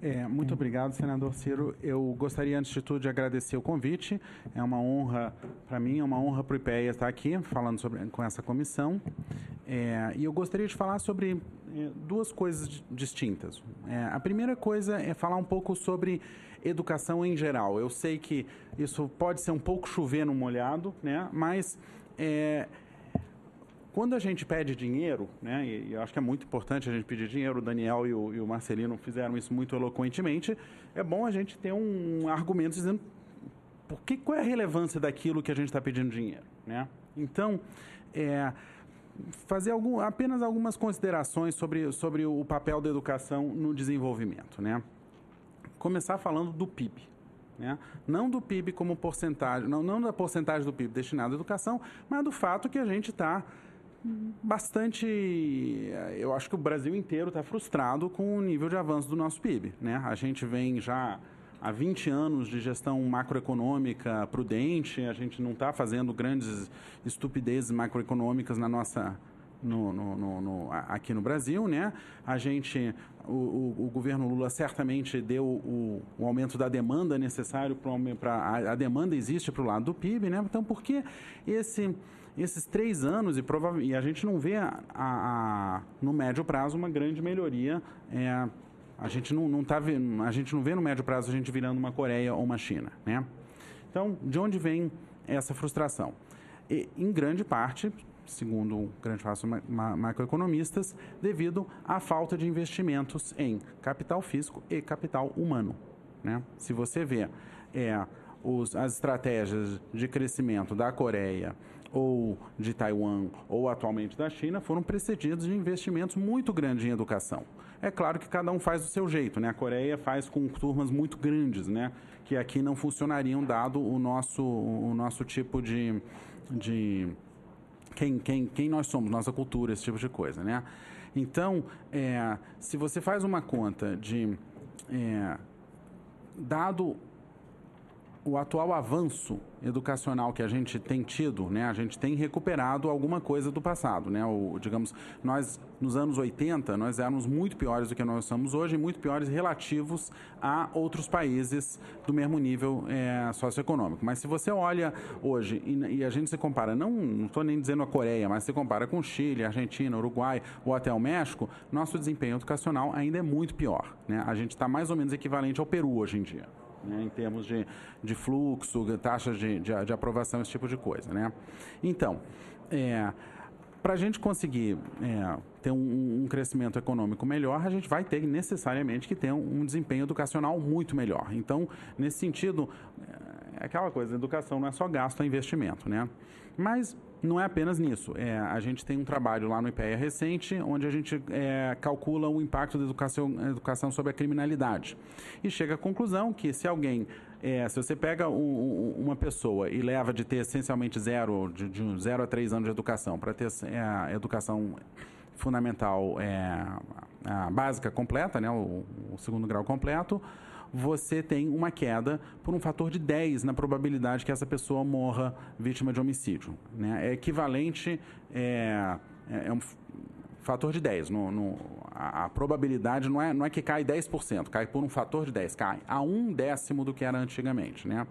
É, muito obrigado, senador Ciro. Eu gostaria, antes de tudo, de agradecer o convite. É uma honra para mim, é uma honra para o IPEA estar aqui falando sobre, com essa comissão. É, e eu gostaria de falar sobre é, duas coisas distintas. É, a primeira coisa é falar um pouco sobre educação em geral. Eu sei que isso pode ser um pouco chover no molhado, né? mas é, quando a gente pede dinheiro, né, e, acho que é muito importante a gente pedir dinheiro, o Daniel e o, e o Marcelino fizeram isso muito eloquentemente, é bom a gente ter um argumento dizendo por que, qual é a relevância daquilo que a gente está pedindo dinheiro. Né? Então, é, fazer algum, apenas algumas considerações sobre, sobre o papel da educação no desenvolvimento. Né? Começar falando do PIB. Né? Não do PIB como porcentagem, não, não da porcentagem do PIB destinado à educação, mas do fato que a gente está bastante. Eh, eu acho que o Brasil inteiro está frustrado com o nível de avanço do nosso PIB. Né? A gente vem já há 20 anos de gestão macroeconômica prudente, a gente não está fazendo grandes estupidezes macroeconômicas na nossa. No, no, no, no, aqui no Brasil, né? A gente, o, o, o governo Lula certamente deu o, o aumento da demanda necessário para a, a demanda existe para o lado do PIB, né? Então, por que esse esses três anos, e, e a gente não vê a, a, no médio prazo uma grande melhoria. É, a, gente não, não tá, a gente não vê no médio prazo a gente virando uma Coreia ou uma China. Né? Então, de onde vem essa frustração? E, em grande parte, segundo grande parte ma ma macroeconomistas, devido à falta de investimentos em capital físico e capital humano. Né? Se você vê é, os, as estratégias de crescimento da Coreia ou de Taiwan ou atualmente da China foram precedidos de investimentos muito grandes em educação. É claro que cada um faz do seu jeito, né? A Coreia faz com turmas muito grandes, né? Que aqui não funcionariam dado o nosso, o nosso tipo de, de quem, quem, quem nós somos, nossa cultura, esse tipo de coisa, né? Então, é, se você faz uma conta de é, dado o atual avanço educacional que a gente tem tido, né, a gente tem recuperado alguma coisa do passado, né? O, digamos, nós nos anos 80 nós éramos muito piores do que nós somos hoje, muito piores relativos a outros países do mesmo nível é, socioeconômico. Mas se você olha hoje e, e a gente se compara, não estou nem dizendo a Coreia, mas se compara com Chile, Argentina, Uruguai ou até o México, nosso desempenho educacional ainda é muito pior, né? A gente está mais ou menos equivalente ao Peru hoje em dia né, em termos de, de fluxo, de taxa de, de, de, aprovação, esse tipo de coisa. Né? Então, é, para a gente conseguir é, ter um, um, crescimento econômico melhor, a gente vai ter necessariamente que ter um, um desempenho educacional muito melhor. Então, nesse sentido, é, é aquela coisa, educação não é só gasto, é investimento. Né? Mas não é apenas nisso. É, a gente tem um trabalho lá no IPEA recente, onde a gente é, calcula o impacto da educação, educação, sobre a criminalidade. E chega à conclusão que se alguém. É, se você pega um, uma pessoa e leva de ter essencialmente zero, de, de zero a três anos de educação, para ter é, a educação fundamental é, básica completa, né, o, o segundo grau completo, você tem uma queda por um fator de 10 na probabilidade que essa pessoa morra vítima de homicídio. Né? É equivalente, é, é, é um fator de 10. No, no, a, a, probabilidade não é, não é que cai 10%, cai por um fator de 10, cai a um décimo do que era antigamente. Né?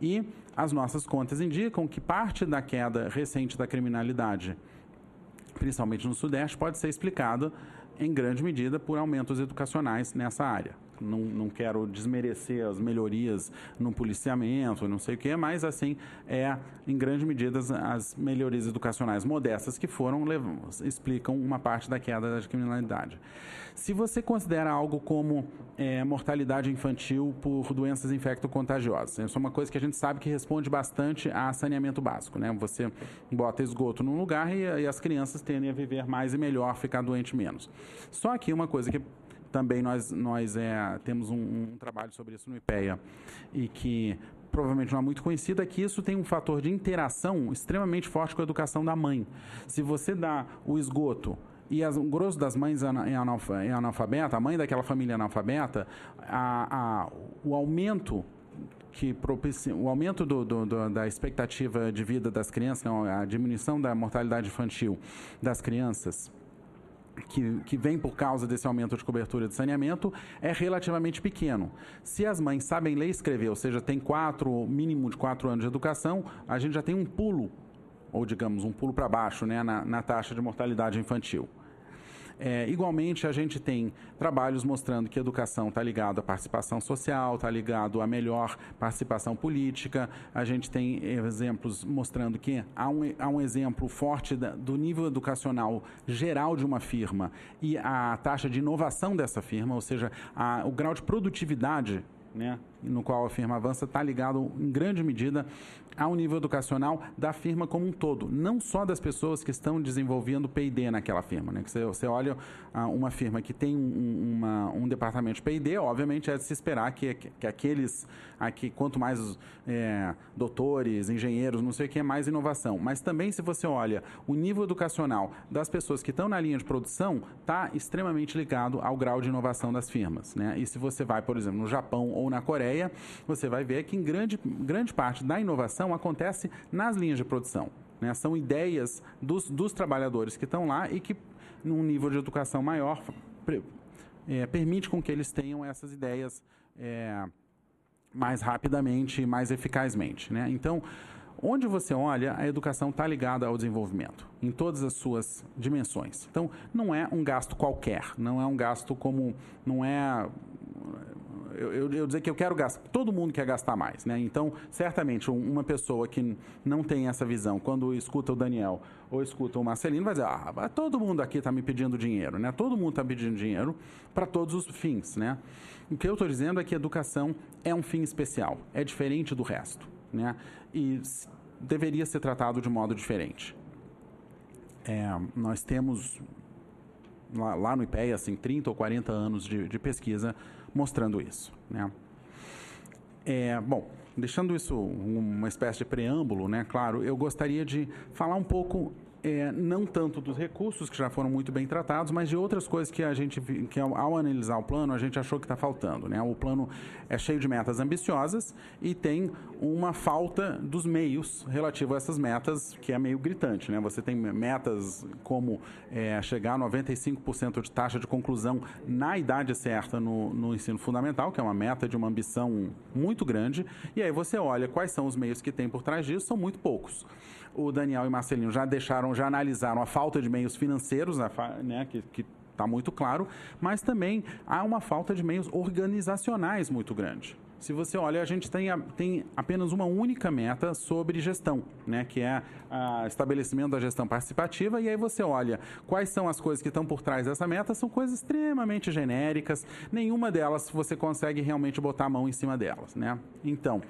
E as nossas contas indicam que parte da queda recente da criminalidade, principalmente no Sudeste, pode ser explicada em grande medida por aumentos educacionais nessa área não, não quero desmerecer as melhorias no policiamento, não sei o quê, mas assim, é em grande medida as, melhorias educacionais modestas que foram levam, explicam uma parte da queda da criminalidade. Se você considera algo como é, mortalidade infantil por doenças infecto-contagiosas, isso é uma coisa que a gente sabe que responde bastante a saneamento básico, né? Você bota esgoto num lugar e, e as crianças tendem a viver mais e melhor, ficar doente menos. Só que uma coisa que também nós, nós é, temos um, um trabalho sobre isso no IPEA e que provavelmente não é muito conhecido é que isso tem um fator de interação extremamente forte com a educação da mãe. Se você dá o esgoto e as, o grosso das mães é, analf é analfabeta, a mãe daquela família é analfabeta, a, a, o aumento que propicia, o aumento do, do, do, da expectativa de vida das crianças, não, a diminuição da mortalidade infantil das crianças, que, que, vem por causa desse aumento de cobertura de saneamento é relativamente pequeno. Se as mães sabem ler e escrever, ou seja, tem quatro, mínimo de quatro anos de educação, a gente já tem um pulo, ou digamos, um pulo para baixo né, na, na taxa de mortalidade infantil. É, igualmente, a gente tem trabalhos mostrando que educação está ligada à participação social, está ligado à melhor participação política. A gente tem exemplos mostrando que há um, há um exemplo forte da, do nível educacional geral de uma firma e a taxa de inovação dessa firma, ou seja, a, o grau de produtividade né, no qual a firma avança, está ligado em grande medida ao nível educacional da firma como um todo, não só das pessoas que estão desenvolvendo PD naquela firma. Né? Você, você olha ah, uma firma que tem um, uma, um departamento de PD, obviamente é de se esperar que, que, que aqueles, aqui, ah, quanto mais é, doutores, engenheiros, não sei o que, mais inovação. Mas também se você olha o nível educacional das pessoas que estão na linha de produção, está extremamente ligado ao grau de inovação das firmas. Né? E se você vai, por exemplo, no Japão ou na Coreia, ideia, você vai ver que em grande, grande parte da inovação acontece nas linhas de produção. Né? São ideias dos, dos trabalhadores que estão lá e que, num nível de educação maior, é, permite com que eles tenham essas ideias é, mais rapidamente, mais eficazmente. Né? Então, Onde você olha, a educação está ligada ao desenvolvimento, em todas as suas dimensões. Então, não é um gasto qualquer, não é um gasto como. não é eu, eu, eu, dizer que eu quero gastar, todo mundo quer gastar mais, né? Então, certamente, uma pessoa que não tem essa visão, quando escuta o Daniel ou escuta o Marcelino, vai dizer, ah, todo mundo aqui está me pedindo dinheiro, né? Todo mundo está pedindo dinheiro para todos os fins, né? O que eu estou dizendo é que educação é um fim especial, é diferente do resto, né? E deveria ser tratado de modo diferente. É, nós temos lá, lá, no IPEA, assim, 30 ou 40 anos de, de pesquisa mostrando isso. Né? É, bom, deixando isso uma espécie de preâmbulo, né? Claro, eu gostaria de falar um pouco é, não tanto dos recursos, que já foram muito bem tratados, mas de outras coisas que a gente, que ao, ao analisar o plano, a gente achou que está faltando. Né? O plano é cheio de metas ambiciosas e tem uma falta dos meios relativo a essas metas, que é meio gritante. Né? Você tem metas como é, chegar a 95% de taxa de conclusão na idade certa no, no ensino fundamental, que é uma meta de uma ambição muito grande, e aí você olha quais são os meios que tem por trás disso, são muito poucos. O Daniel e Marcelinho já deixaram analisaram, então, já analisaram a falta de meios financeiros, né, né que, está muito claro, mas também há uma falta de meios organizacionais muito grande. Se você olha, a gente tem, tem apenas uma única meta sobre gestão, né? Que é o estabelecimento da gestão participativa. E aí você olha quais são as coisas que estão por trás dessa meta, são coisas extremamente genéricas, nenhuma delas você consegue realmente botar a mão em cima delas, né? Então.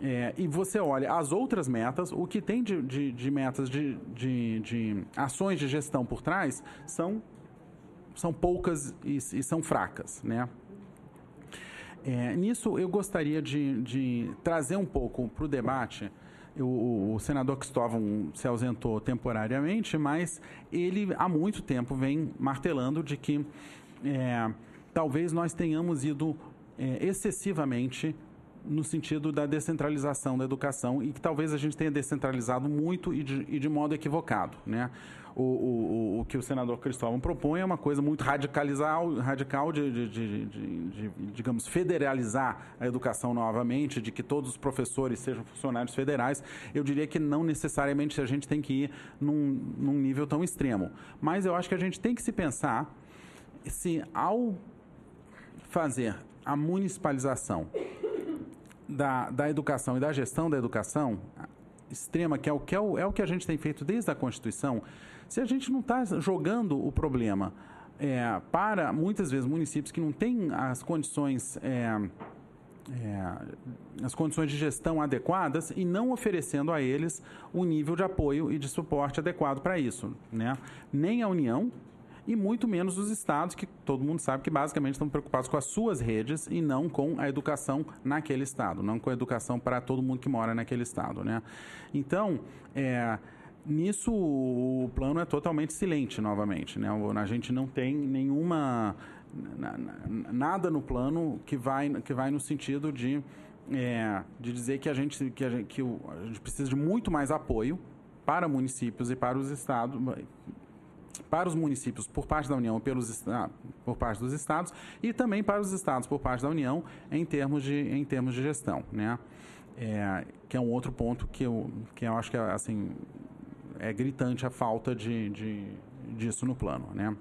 É, e você olha as outras metas, o que tem de, de, de metas, de, de, de, ações de gestão por trás, são, são poucas e, e são fracas, né? É, nisso, eu gostaria de, de trazer um pouco para o debate. O, senador Cristóvão se ausentou temporariamente, mas ele há muito tempo vem martelando de que é, talvez nós tenhamos ido é, excessivamente no sentido da descentralização da educação e que talvez a gente tenha descentralizado muito e de, e de modo equivocado. Né? O, o, o, que o senador Cristóvão propõe é uma coisa muito radicalizar, radical de, de, de, digamos, federalizar a educação novamente, de que todos os professores sejam funcionários federais. Eu diria que não necessariamente a gente tem que ir num, num nível tão extremo. Mas eu acho que a gente tem que se pensar se ao fazer a municipalização da, da educação e da gestão da educação extrema, que é o que, é o, é o que a gente tem feito desde a Constituição, se a gente não está jogando o problema é, para muitas vezes municípios que não têm as condições. É, é, as condições de gestão adequadas e não oferecendo a eles o nível de apoio e de suporte adequado para isso. Né? Nem a União, e muito menos os estados, que todo mundo sabe que basicamente estão preocupados com as suas redes e não com a educação naquele estado, não com a educação para todo mundo que mora naquele estado. Né? Então, é, nisso o plano é totalmente silente novamente. Né? A gente não tem nenhuma. nada no plano que vai, que vai no sentido de. É, de dizer que a gente que a gente, que a gente precisa de muito mais apoio para municípios e para os estados para os municípios por parte da União pelos ah, por parte dos estados e também para os estados por parte da União em termos de em termos de gestão, né? É, que é um outro ponto que eu que eu acho que é, assim é gritante a falta de, de disso no plano, né?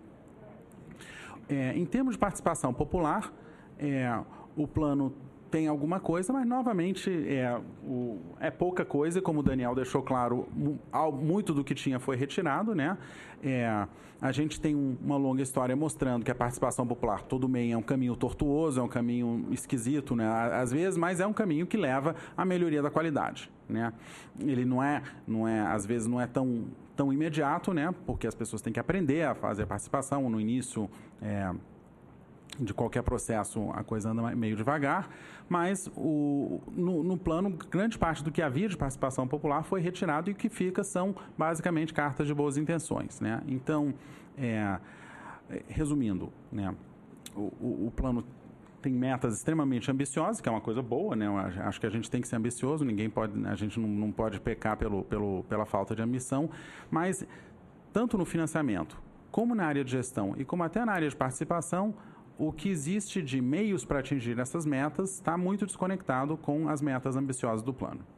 É, em termos de participação popular, é, o plano tem alguma coisa, mas novamente é, o, é pouca coisa, como o Daniel deixou claro, muito do que tinha foi retirado, né? É, a gente tem um, uma longa história mostrando que a participação popular todo meio é um caminho tortuoso, é um caminho esquisito, né? Às vezes, mas é um caminho que leva à melhoria da qualidade, né? Ele não é, não é, às vezes não é tão tão imediato, né? Porque as pessoas têm que aprender a fazer a participação no início. É, de qualquer processo a coisa anda meio devagar, mas o, no, no, plano, grande parte do que havia de participação popular foi retirado e o que fica são basicamente cartas de boas intenções. Né? Então, é, resumindo, né, o, o, o plano tem metas extremamente ambiciosas, que é uma coisa boa, né? acho que a gente tem que ser ambicioso, ninguém pode, a gente não, não pode pecar pelo, pelo, pela falta de ambição, mas tanto no financiamento, como na área de gestão e como até na área de participação, o que existe de meios para atingir essas metas está muito desconectado com as metas ambiciosas do plano.